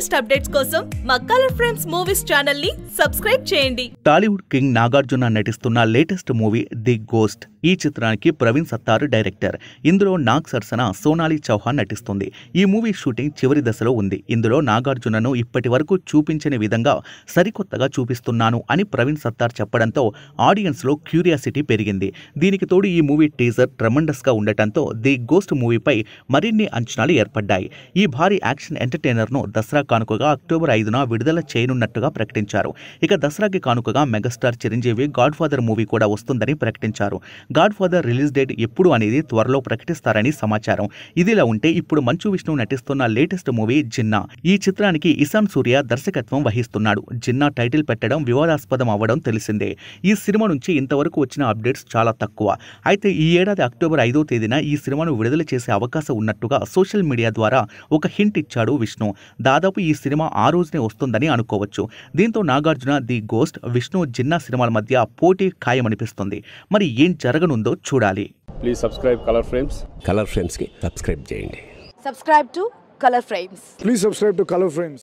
latest updates కోసం మా Colour Frames movies channel ని సబ్స్క్రైబ్ చేయండి టాలీవుడ్ కింగ్ నాగార్జున నటిస్తున్న లేటెస్ట్ మూవీ ది గోస్ట్ ఈ చిత్రానికి ప్రవీణ్ సత్తారు డైరెక్టర్ ఇందులో నాగ్ సరసన సోనాలి చౌహాన్ నటిస్తుంది ఈ మూవీ షూటింగ్ చివరి దశలో ఉంది ఇందులో నాగార్జునను ఇప్పటి వరకు చూపించని విధంగా సరికొత్తగా చూపిస్తున్నాను అని ప్రవీణ్ సత్తార్ చెప్పడంతో ఆడియన్స్లో క్యూరియాసిటీ పెరిగింది దీనికి తోడు ఈ మూవీ టీజర్ గా ఉండటంతో ది గోస్ట్ మూవీపై మరిన్ని అంచనాలు ఏర్పడ్డాయి ఈ భారీ యాక్షన్ ఎంటర్టైనర్ ను దసరా కానుకగా అక్టోబర్ ఐదున విడుదల చేయనున్నట్టుగా ప్రకటించారు ఇక దసరాకి కానుకగా megastar Chiranjeevi God Father movie కూడా వస్తుందని ప్రకటించారు గాడ్ ఫాదర్ రిలీజ్ డేట్ ఎప్పుడు అనేది త్వరలో ప్రకటిస్తారని సమాచారం ఇదిలా ఉంటే ఇప్పుడు మంచు విష్ణు నటిస్తున్న లేటెస్ట్ మూవీ జిన్నా ఈ చిత్రానికి ఇసాన్ సూర్య దర్శకత్వం వహిస్తున్నాడు జిన్నా టైటిల్ పెట్టడం వివాదాస్పదం అవ్వడం తెలిసిందే ఈ సినిమా నుంచి ఇంతవరకు వచ్చిన అప్డేట్స్ చాలా తక్కువ అయితే ఈ ఏడాది అక్టోబర్ ఐదో తేదీన ఈ సినిమాను విడుదల చేసే అవకాశం ఉన్నట్టుగా సోషల్ మీడియా ద్వారా ఒక హింట్ ఇచ్చాడు విష్ణు దాదాపు ఈ సినిమా ఆ రోజునే వస్తుందని అనుకోవచ్చు దీంతో నాగార్జున ది గోస్ట్ విష్ణు జిన్నా సినిమాల మధ్య పోటీ ఖాయమనిపిస్తుంది మరి ఏం జరగనుందో చూడాలి please subscribe Colour Frames Colour Frames కి సబ్స్క్రైబ్ చేయండి subscribe to Colour Frames please subscribe to Colour frames